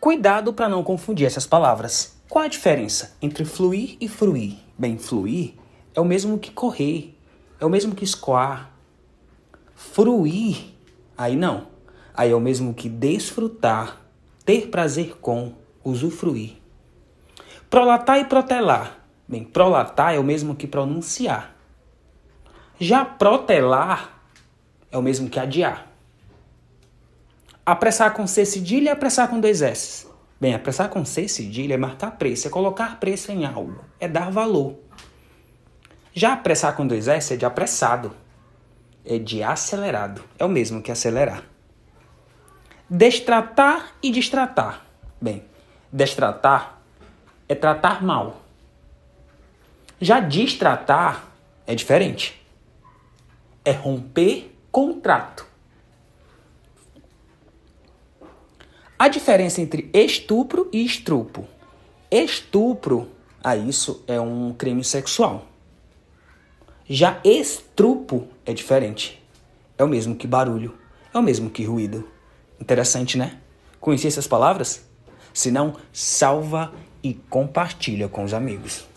Cuidado para não confundir essas palavras. Qual a diferença entre fluir e fruir? Bem, fluir é o mesmo que correr, é o mesmo que escoar. Fruir, aí não. Aí é o mesmo que desfrutar, ter prazer com, usufruir. Prolatar e protelar. Bem, prolatar é o mesmo que pronunciar. Já protelar é o mesmo que adiar. Apressar com C cedilha é apressar com dois S. Bem, apressar com C cedilha é marcar preço, é colocar preço em algo, é dar valor. Já apressar com dois S é de apressado, é de acelerado, é o mesmo que acelerar. Destratar e distratar. Bem, destratar é tratar mal. Já distratar é diferente. É romper contrato. A diferença entre estupro e estrupo. Estupro, a ah, isso é um crime sexual. Já estrupo é diferente. É o mesmo que barulho, é o mesmo que ruído. Interessante, né? Conhecer essas palavras? Se não, salva e compartilha com os amigos.